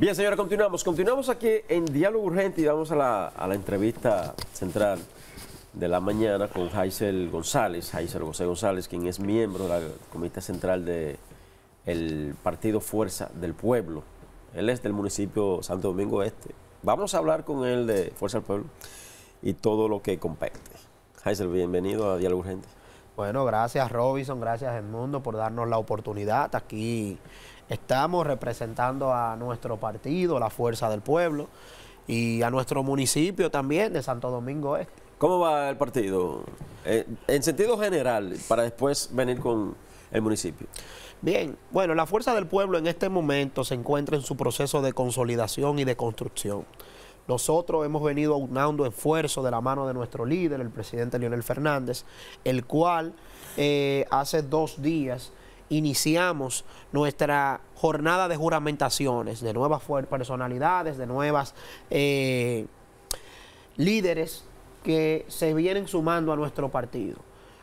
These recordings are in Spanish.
Bien, señora, continuamos. Continuamos aquí en Diálogo Urgente y vamos a la, entrevista central de la mañana con Jaisel González, Jaisel José González, quien es miembro la Comité Central del Partido Fuerza del Pueblo. Él es del municipio Santo Domingo Este. Vamos a hablar con él de Fuerza del Pueblo y todo lo que compete. Jaisel, bienvenido a Diálogo Urgente. Bueno, gracias Robinson, gracias Edmundo por darnos la oportunidad aquí Estamos representando a nuestro partido, la Fuerza del Pueblo, y a nuestro municipio también de Santo Domingo Este. ¿Cómo va el partido? Eh, en sentido general, para después venir con el municipio. Bien, bueno, la Fuerza del Pueblo en este momento se encuentra en su proceso de consolidación y de construcción. Nosotros hemos venido aunando esfuerzo de la mano de nuestro líder, el presidente Leonel Fernández, el cual eh, hace dos días iniciamos nuestra jornada de juramentaciones de nuevas personalidades, de nuevas eh, líderes que se vienen sumando a nuestro partido.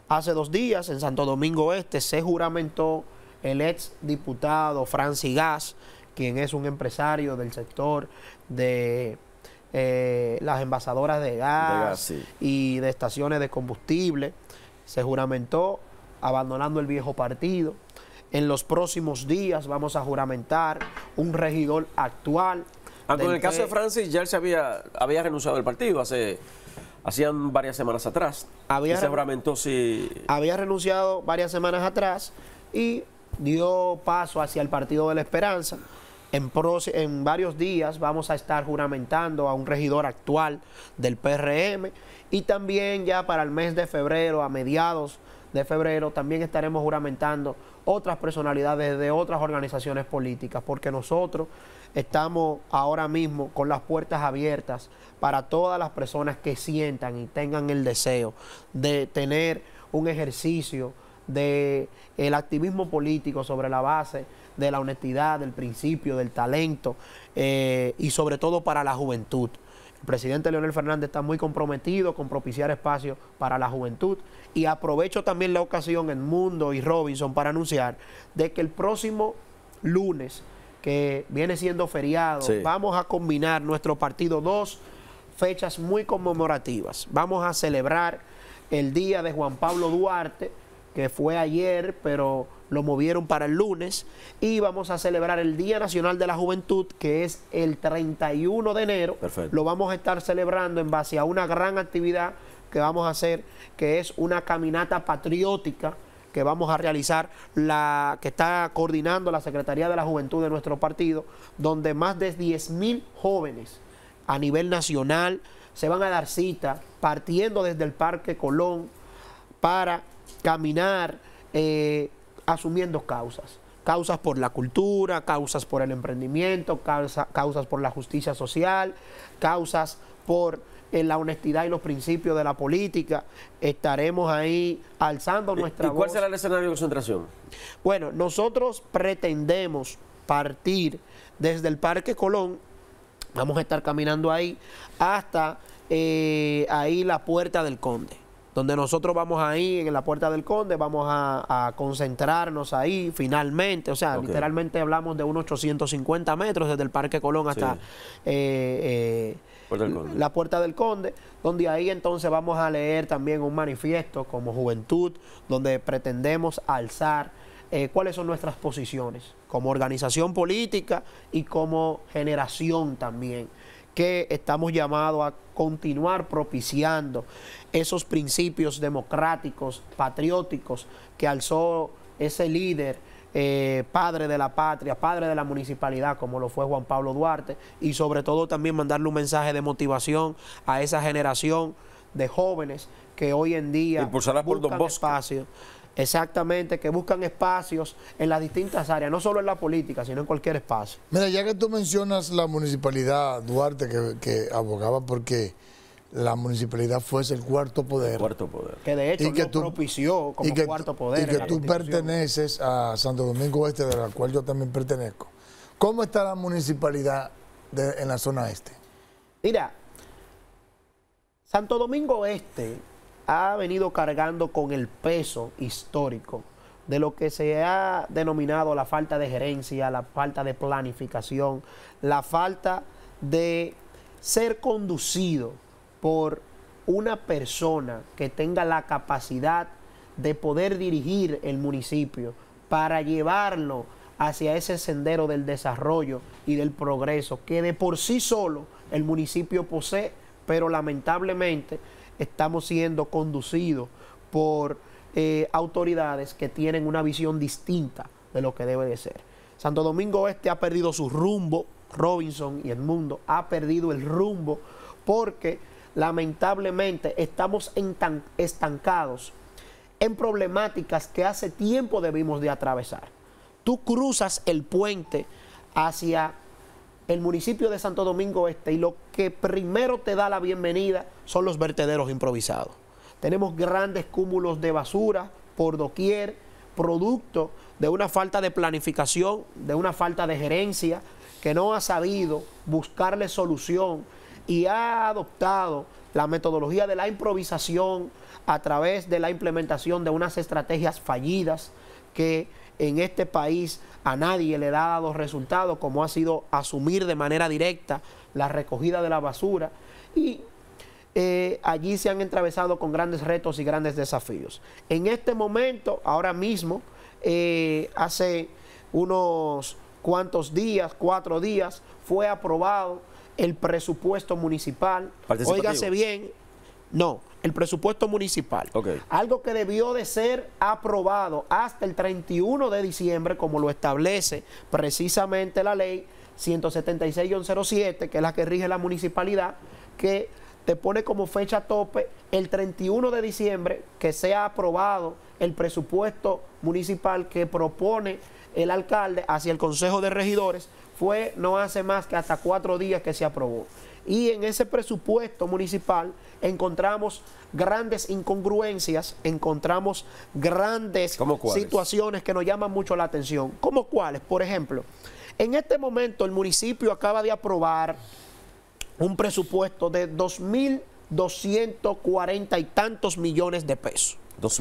Hace dos días en Santo Domingo Este se juramentó el ex diputado Francis Gas, quien es un empresario del sector de eh, las envasadoras de gas, y de estaciones de combustible. Se juramentó abandonando el viejo partido. En los próximos días vamos a juramentar un regidor actual. Aunque ah, en el caso de Francis, ya él se había, había renunciado al partido hace hacían varias semanas atrás. Había, se juramentó si... había renunciado varias semanas atrás y dio paso hacia el Partido de la Esperanza. en varios días vamos a estar juramentando a un regidor actual del PRM y también ya para el mes de febrero, a mediados de febrero, también estaremos juramentando otras personalidades de otras organizaciones políticas, porque nosotros estamos ahora mismo con las puertas abiertas para todas las personas que sientan y tengan el deseo de tener un ejercicio del el activismo político sobre la base de la honestidad, del principio, del talento eh, y sobre todo para la juventud presidente Leonel Fernández está muy comprometido con propiciar espacios para la juventud y aprovecho también la ocasión en Mundo y Robinson para anunciar de que el próximo lunes, que viene siendo feriado, vamos a combinar nuestro partido dos fechas muy conmemorativas. Vamos a celebrar el día de Juan Pablo Duarte, que fue ayer, pero lo movieron para el lunes y vamos a celebrar el Día Nacional de la Juventud, que es el 31 de enero. Lo vamos a estar celebrando en base a una gran actividad que vamos a hacer, que es una caminata patriótica que vamos a realizar, la que está coordinando la Secretaría de la Juventud de nuestro partido, donde más de 10.000 jóvenes a nivel nacional se van a dar cita partiendo desde el Parque Colón para caminar. Eh, asumiendo causas. Causas por la cultura, causas por el emprendimiento, causas por la justicia social, causas por en eh, la honestidad y los principios de la política. Estaremos ahí alzando nuestra ¿Y cuál será el escenario de concentración? Bueno, nosotros pretendemos partir desde el Parque Colón, vamos a estar caminando ahí, hasta eh, ahí la Puerta del Conde donde nosotros vamos ahí en la puerta del conde, vamos a, concentrarnos ahí finalmente, o sea, literalmente hablamos de unos 850 metros desde el Parque Colón hasta eh, eh, la puerta del conde, donde ahí entonces vamos a leer también un manifiesto como juventud, donde pretendemos alzar eh, cuáles son nuestras posiciones como organización política y como generación también que estamos llamados a continuar propiciando esos principios democráticos, patrióticos que alzó ese líder. Eh, padre de la patria, padre de la municipalidad, como lo fue Juan Pablo Duarte, y sobre todo también mandarle un mensaje de motivación a esa generación de jóvenes que hoy en día buscan por Don Exactamente, que buscan espacios en las distintas áreas, no solo en la política, sino en cualquier espacio. Mira, ya que tú mencionas la municipalidad Duarte que, abogaba porque la municipalidad fuese el cuarto poder. cuarto poder. Que de hecho propició como y cuarto poder. Y que tú perteneces a Santo Domingo Este, de la cual yo también pertenezco. ¿Cómo está la municipalidad en la zona este? Mira, Santo Domingo Este ha venido cargando con el peso histórico de lo que se ha denominado la falta de gerencia, la falta de planificación, la falta de ser conducido por una persona que tenga la capacidad de poder dirigir el municipio para llevarlo hacia ese sendero del desarrollo y del progreso que de por sí solo el municipio posee, pero lamentablemente estamos siendo conducidos por eh, autoridades que tienen una visión distinta de lo que debe de ser. Santo Domingo Oeste ha perdido su rumbo, Robinson y el mundo ha perdido el rumbo porque lamentablemente estamos estancados en problemáticas que hace tiempo debimos de atravesar. Tú cruzas el puente hacia el municipio de Santo Domingo Este y lo que primero te da la bienvenida son los vertederos improvisados. Tenemos grandes cúmulos de basura por doquier, producto de una falta de planificación, de una falta de gerencia, que no ha sabido buscarle solución y ha adoptado la metodología de la improvisación a través de la implementación de unas estrategias fallidas que en este país a nadie le ha dado resultados, como ha sido asumir de manera directa la recogida de la basura. Y eh, allí se han atravesado con grandes retos y grandes desafíos. En este momento, ahora mismo, eh, hace unos cuantos días, cuatro días, fue aprobado el presupuesto municipal. Óigase bien, no, el presupuesto municipal. Algo que debió de ser aprobado hasta el 31 de diciembre, como lo establece precisamente la ley 176-07, que es la que rige la municipalidad, que te pone como fecha tope el 31 de diciembre que sea aprobado el presupuesto municipal que propone el alcalde hacia el Consejo de Regidores, fue no hace más que hasta cuatro días que se aprobó. Y en ese presupuesto municipal encontramos grandes incongruencias, encontramos grandes situaciones que nos llaman mucho la atención. ¿Cómo cuáles? Por ejemplo, en este momento el municipio acaba de aprobar un presupuesto de 2.240 y tantos millones de pesos. ¿Dos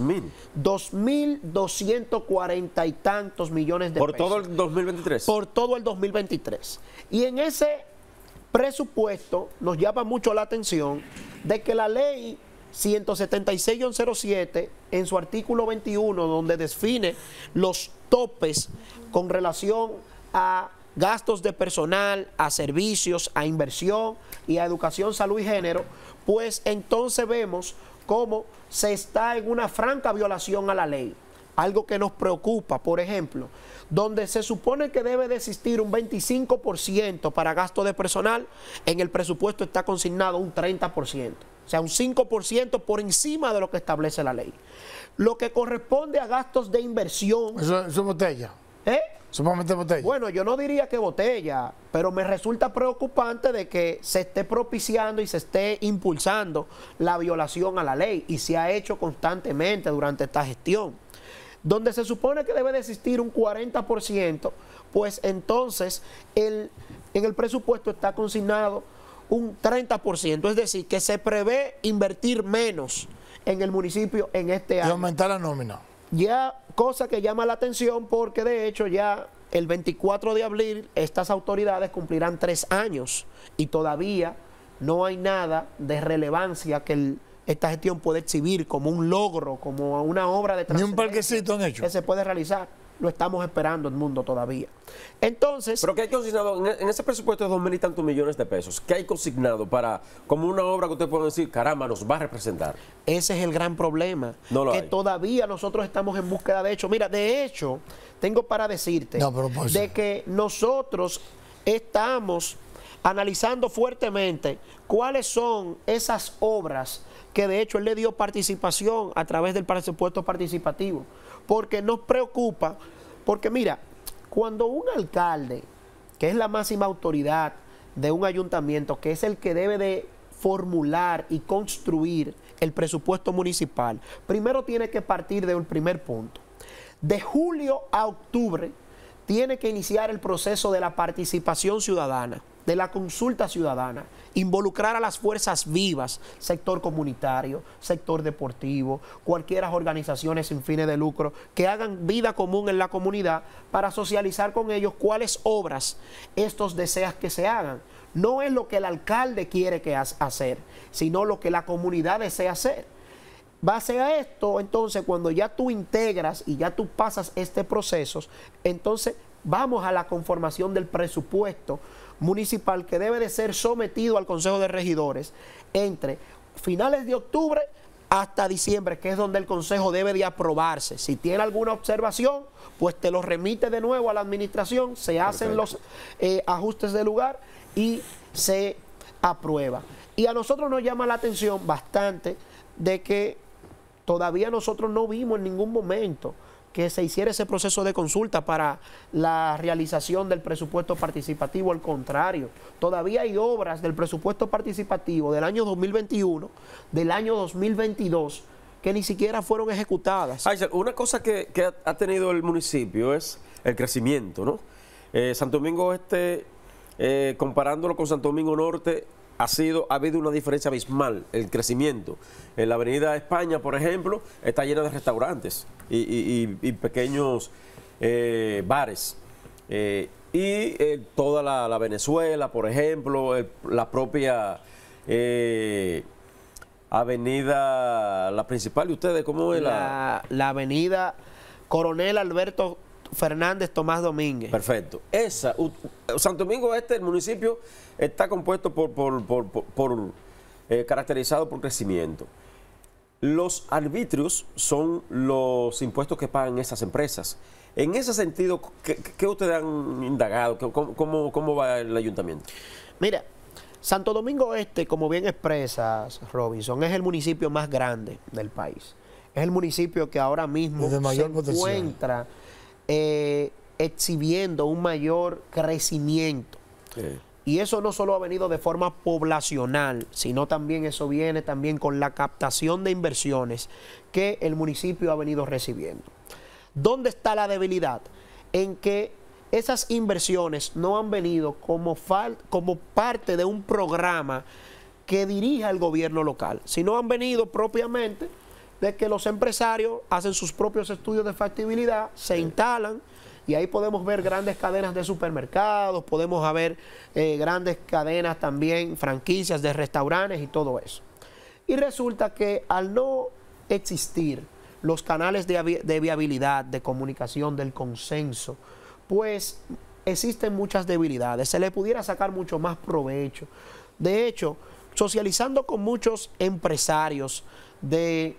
Dos mil? 2000. 2240 y tantos millones de pesos. Por todo el 2023. Por todo el 2023. Y en ese presupuesto, nos llama mucho la atención de que la ley 176 en su artículo 21, donde define los topes con relación a gastos de personal, a servicios, a inversión y a educación, salud y género, pues entonces vemos cómo se está en una franca violación a la ley algo que nos preocupa, por ejemplo, donde se supone que debe de existir un 25% para gasto de personal, en el presupuesto está consignado un 30%, o sea, un 5% por encima de lo que establece la ley. Lo que corresponde a gastos de inversión... Eso es botella. ¿Eh? botella. Bueno, yo no diría que botella, pero me resulta preocupante de que se esté propiciando y se esté impulsando la violación a la ley y se ha hecho constantemente durante esta gestión donde se supone que debe de existir un 40%, pues entonces el, en el presupuesto está consignado un 30%, es decir, que se prevé invertir menos en el municipio en este año. Y aumentar la nómina. Ya, cosa que llama la atención porque de hecho ya el 24 de abril estas autoridades cumplirán tres años y todavía no hay nada de relevancia que el esta gestión puede exhibir como un logro, como una obra de Ni un parquecito han hecho. Que se puede realizar. Lo estamos esperando el mundo todavía. Entonces. Pero ¿qué hay consignado? E, en ese presupuesto de dos mil y tantos millones de pesos, ¿qué hay consignado para, como una obra que usted puede decir, caramba, nos va a representar? Ese es el gran problema. que todavía nosotros estamos en búsqueda de hecho. Mira, de hecho, tengo para decirte pues de que nosotros estamos analizando fuertemente cuáles son esas obras que de hecho él le dio participación a través del presupuesto participativo, porque nos preocupa, porque mira, cuando un alcalde, que es la máxima autoridad de un ayuntamiento, que es el que debe de formular y construir el presupuesto municipal, primero tiene que partir de un primer punto. De julio a octubre tiene que iniciar el proceso de la participación ciudadana de la consulta ciudadana, involucrar a las fuerzas vivas, sector comunitario, sector deportivo, cualquiera organizaciones sin fines de lucro, que hagan vida común en la comunidad para socializar con ellos cuáles obras estos deseas que se hagan. No es lo que el alcalde quiere que hacer, sino lo que la comunidad desea hacer. Base a esto, entonces, cuando ya tú integras y ya tú pasas este proceso, entonces vamos a la conformación del presupuesto municipal que debe de ser sometido al Consejo de Regidores entre finales de octubre hasta diciembre, que es donde el Consejo debe de aprobarse. Si tiene alguna observación, pues te lo remite de nuevo a la administración, se hacen los eh, ajustes de lugar y se aprueba. Y a nosotros nos llama la atención bastante de que todavía nosotros no vimos en ningún momento que se hiciera ese proceso de consulta para la realización del presupuesto participativo. Al contrario, todavía hay obras del presupuesto participativo del año 2021, del año 2022, que ni siquiera fueron ejecutadas. hay una cosa que, ha tenido el municipio es el crecimiento, ¿no? Eh, Santo Domingo Este, comparándolo con Santo Domingo Norte, ha sido, ha habido una diferencia abismal, el crecimiento. En la avenida España, por ejemplo, está llena de restaurantes y, pequeños eh, bares. Eh, y eh, toda la, Venezuela, por ejemplo, la propia avenida, la principal ¿Y ustedes, ¿cómo es La, la avenida Coronel Alberto Fernández Tomás Domínguez. Perfecto. Esa, Santo Domingo Este, el municipio, está compuesto por, por, eh, caracterizado por crecimiento. Los arbitrios son los impuestos que pagan esas empresas. En ese sentido, ¿qué, ustedes han indagado? ¿Cómo, ¿Cómo, va el ayuntamiento? Mira, Santo Domingo Este, como bien expresas, Robinson, es el municipio más grande del país. Es el municipio que ahora mismo se encuentra eh, exhibiendo un mayor crecimiento. Y eso no solo ha venido de forma poblacional, sino también eso viene también con la captación de inversiones que el municipio ha venido recibiendo. ¿Dónde está la debilidad? En que esas inversiones no han venido como, como parte de un programa que dirija el gobierno local, no han venido propiamente de que los empresarios hacen sus propios estudios de factibilidad, se instalan y ahí podemos ver grandes cadenas de supermercados, podemos ver eh, grandes cadenas también, franquicias de restaurantes y todo eso. Y resulta que al no existir los canales de, de viabilidad, de comunicación, del consenso, pues existen muchas debilidades, se le pudiera sacar mucho más provecho. De hecho, socializando con muchos empresarios de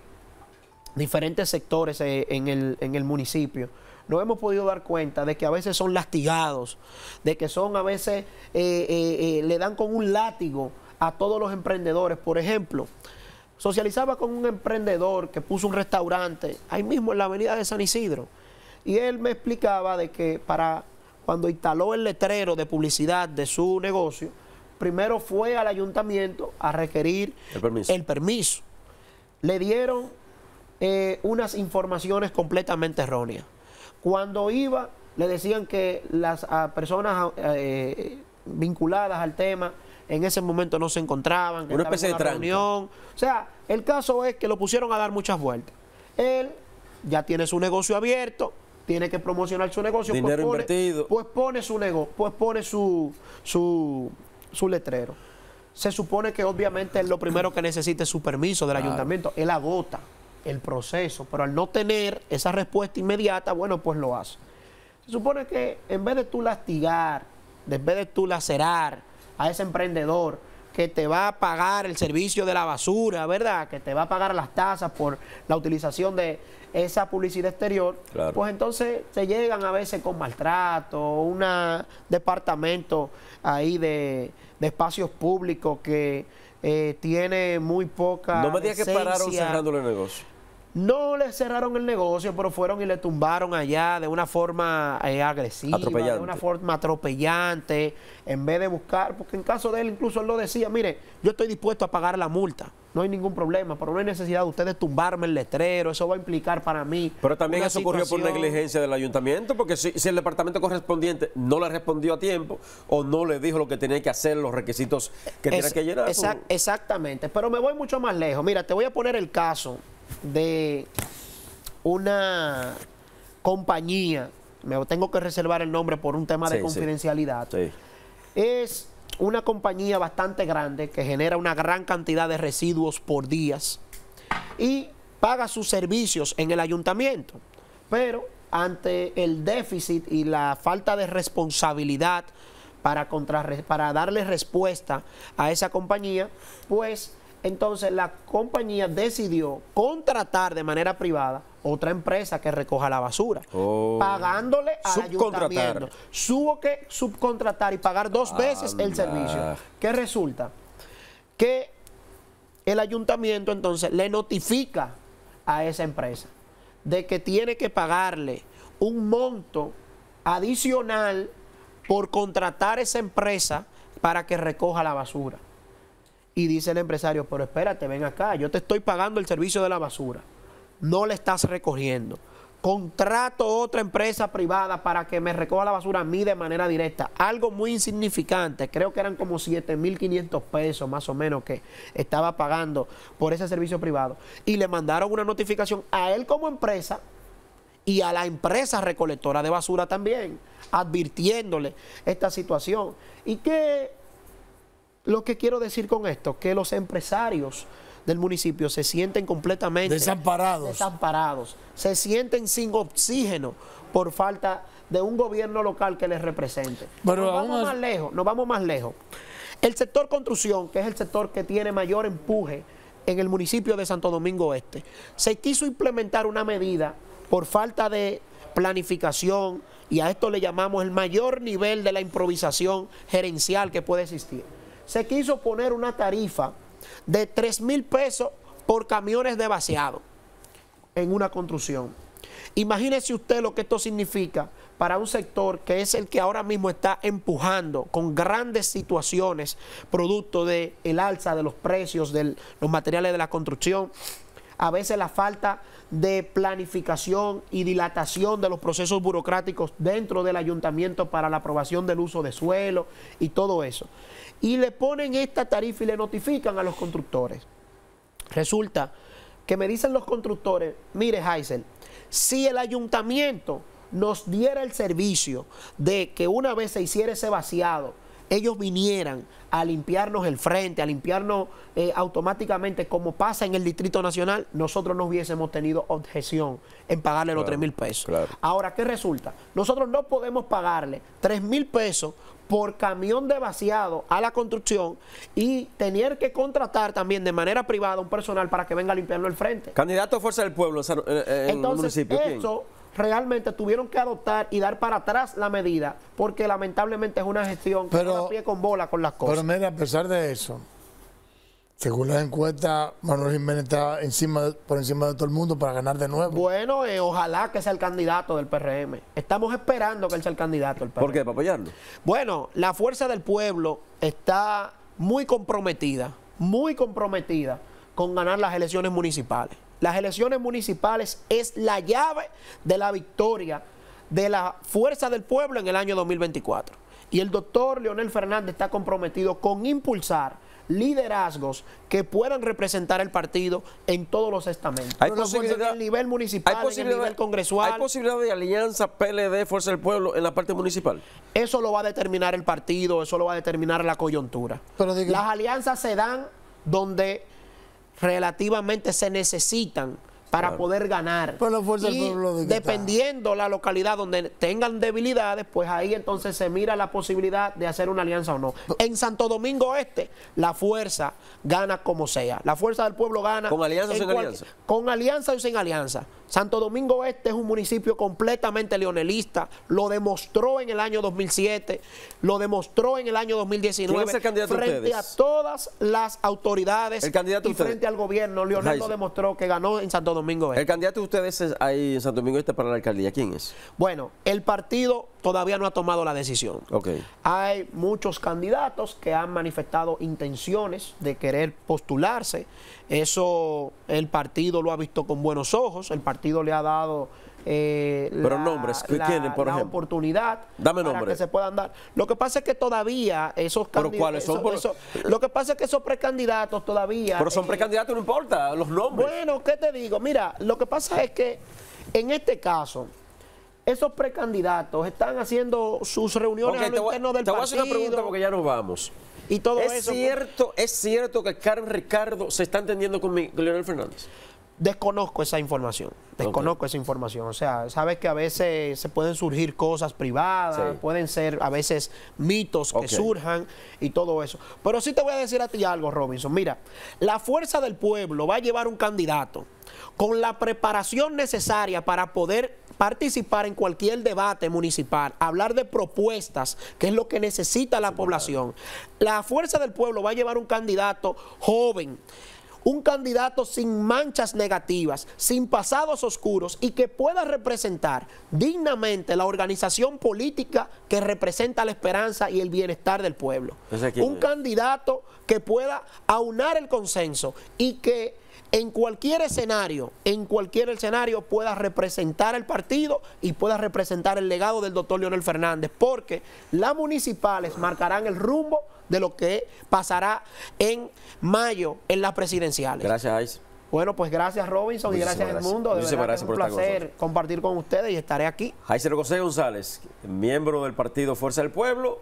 diferentes sectores eh, en el, municipio, nos hemos podido dar cuenta de que a veces son lastigados, de que son a veces, eh, eh, le dan con un látigo a todos los emprendedores. Por ejemplo, socializaba con un emprendedor que puso un restaurante ahí mismo en la avenida de San Isidro. Y él me explicaba de que para cuando instaló el letrero de publicidad de su negocio, primero fue al ayuntamiento a requerir El permiso. Le dieron eh, unas informaciones completamente erróneas. Cuando iba, le decían que las ah, personas ah, eh, vinculadas al tema en ese momento no se encontraban, una especie en de reunión. O sea, el caso es que lo pusieron a dar muchas vueltas. Él ya tiene su negocio abierto, tiene que promocionar su negocio, pues, pues pone, su negocio, pues pone su, su, letrero. Se supone que obviamente lo primero que necesita es su permiso del ayuntamiento, él agota el proceso, pero al no tener esa respuesta inmediata, bueno, pues lo hace. Se supone que en vez de tú lastigar, en vez de tú lacerar a ese emprendedor que te va a pagar el servicio de la basura, ¿verdad? Que te va a pagar las tasas por la utilización de esa publicidad exterior, pues entonces te llegan a veces con maltrato, un departamento ahí de, espacios públicos que eh, tiene muy poca. No me digas que pararon cerrando el negocio. No le cerraron el negocio, pero fueron y le tumbaron allá de una forma eh, agresiva, de una forma atropellante, en vez de buscar, porque en caso de él incluso él lo decía, mire, yo estoy dispuesto a pagar la multa, no hay ningún problema, pero no hay necesidad de ustedes tumbarme el letrero, eso va a implicar para mí. Pero también eso ocurrió por negligencia del ayuntamiento, porque si, el departamento correspondiente no le respondió a tiempo o no le dijo lo que tenía que hacer, los requisitos que tenía que llenar. Pues, exactamente, pero me voy mucho más lejos. Mira, te voy a poner el caso de una compañía, me tengo que reservar el nombre por un tema de confidencialidad, es una compañía bastante grande que genera una gran cantidad de residuos por días y paga sus servicios en el ayuntamiento, pero ante el déficit y la falta de responsabilidad para, para darle respuesta a esa compañía, pues entonces la compañía decidió contratar de manera privada otra empresa que recoja la basura, oh. pagándole al ayuntamiento. subo que subcontratar y pagar dos ah, veces el servicio. ¿Qué resulta? Que el ayuntamiento entonces le notifica a esa empresa de que tiene que pagarle un monto adicional por contratar esa empresa para que recoja la basura. Y dice el empresario, pero espérate, ven acá, yo te estoy pagando el servicio de la basura. No le estás recogiendo. Contrato otra empresa privada para que me recoja la basura a mí de manera directa. Algo muy insignificante, creo que eran como 7.500 pesos más o menos que estaba pagando por ese servicio privado. Y le mandaron una notificación a él como empresa y a la empresa recolectora de basura también, advirtiéndole esta situación. ¿Y que... Lo que quiero decir con esto, es que los empresarios del municipio se sienten completamente desamparados. Se sienten sin oxígeno por falta de un gobierno local que les represente. Pero vamos más lejos, nos vamos más lejos. El sector construcción, que es el sector que tiene mayor empuje en el municipio de Santo Domingo Este, se quiso implementar una medida por falta de planificación y a esto le llamamos el mayor nivel de la improvisación gerencial que puede existir se quiso poner una tarifa de 3 mil pesos por camiones de vaciado en una construcción. Imagínese usted lo que esto significa para un sector que es el que ahora mismo está empujando con grandes situaciones producto del alza de los precios de los materiales de la construcción, a veces la falta de planificación y dilatación de los procesos burocráticos dentro del ayuntamiento para la aprobación del uso de suelo y todo eso. Y le ponen esta tarifa y le notifican a los constructores. Resulta que me dicen los constructores, mire Heisel, si el ayuntamiento nos diera el servicio de que una vez se hiciera ese vaciado, ellos vinieran a limpiarnos el frente, a limpiarnos eh, automáticamente, como pasa en el Distrito Nacional, nosotros no hubiésemos tenido objeción en pagarle los 3 mil pesos. Ahora, ¿qué resulta? Nosotros no podemos pagarle 3 mil pesos por camión de vaciado a la construcción y tener que contratar también de manera privada un personal para que venga a limpiarlo el frente. Candidato a Fuerza del Pueblo eh, eh, en, municipio realmente tuvieron que adoptar y dar para atrás la medida, porque lamentablemente es una gestión pero, que no pie con bola con las cosas. Pero mira, a pesar de eso, según las encuestas, Manuel Jiménez está por encima de todo el mundo para ganar de nuevo. Bueno, eh, ojalá que sea el candidato del PRM. Estamos esperando que él sea el candidato del PRM. ¿Por qué? ¿Para apoyarlo? Bueno, la fuerza del pueblo está muy comprometida, muy comprometida con ganar las elecciones municipales. Las elecciones municipales es la llave de la victoria de la fuerza del pueblo en el año 2024. Y el doctor Leonel Fernández está comprometido con impulsar liderazgos que puedan representar el partido en todos los estamentos. Hay posibilidad, nivel municipal, hay en nivel congresual. ¿Hay posibilidad de alianza PLD, Fuerza del Pueblo, en la parte municipal? Eso lo va a determinar el partido, eso lo va a determinar la coyuntura. Las alianzas se dan donde relativamente se necesitan para poder ganar. Pues dependiendo la localidad donde tengan debilidades, pues ahí entonces se mira la posibilidad de hacer una alianza o no. Pues en Santo Domingo Este, la fuerza gana como sea. La fuerza del pueblo gana. ¿Con alianza o sin alianza? Con alianza o sin alianza. Santo Domingo Este es un municipio completamente leonelista, lo demostró en el año 2007, lo demostró en el año 2019. frente a todas las autoridades y frente al gobierno, Leonel lo demostró que ganó en Santo Domingo. Domingo El candidato de ustedes ahí en Santo Domingo Este para la alcaldía, ¿quién es? Bueno, el partido todavía no ha tomado la decisión. Hay muchos candidatos que han manifestado intenciones de querer postularse. Eso el partido lo ha visto con buenos ojos, el partido le ha dado eh, Pero nombres, que tienen, por la oportunidad Dame para que se puedan dar. Lo que pasa es que todavía esos ¿Pero ¿cuáles son? por... lo que pasa es que esos precandidatos todavía... Pero son eh, precandidatos, no importa, los nombres. Bueno, ¿qué te digo? Mira, lo que pasa es que en este caso esos precandidatos están haciendo sus reuniones a lo interno del partido. Te voy a hacer una pregunta porque ya nos vamos. Y todo ¿Es pues, Cierto, ¿Es cierto que Carmen Ricardo se está entendiendo con, mi, con Leonel Fernández? Desconozco esa información, desconozco esa información. O sea, sabes que a veces se pueden surgir cosas privadas, pueden ser a veces mitos que surjan y todo eso. Pero sí te voy a decir a ti algo, Robinson. Mira, la fuerza del pueblo va a llevar un candidato con la preparación necesaria para poder participar en cualquier debate municipal, hablar de propuestas, que es lo que necesita la población. La fuerza del pueblo va a llevar un candidato joven un candidato sin manchas negativas, sin pasados oscuros y que pueda representar dignamente la organización política que representa la esperanza y el bienestar del pueblo. Un candidato que pueda aunar el consenso y que en cualquier escenario, en cualquier escenario pueda representar el partido y pueda representar el legado del doctor Leonel Fernández, porque las municipales marcarán el rumbo de lo que pasará en mayo en las presidenciales. Gracias, bueno, pues gracias Robinson y gracias, al mundo. De verdad, gracias un placer compartir con ustedes y estaré aquí. Jaiser José González, miembro del partido Fuerza del Pueblo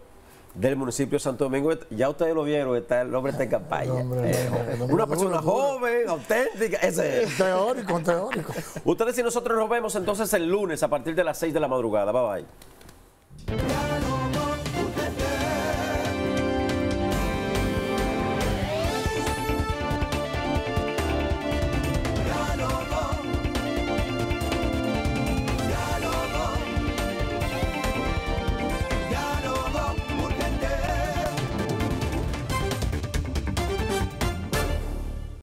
del municipio Santo Domingo. Ya ustedes lo vieron, está, el hombre de en campaña. Eh, una persona joven, auténtica. Ese es. Teórico, teórico. Ustedes y nosotros nos vemos entonces el lunes a partir de las 6 de la madrugada. Bye bye.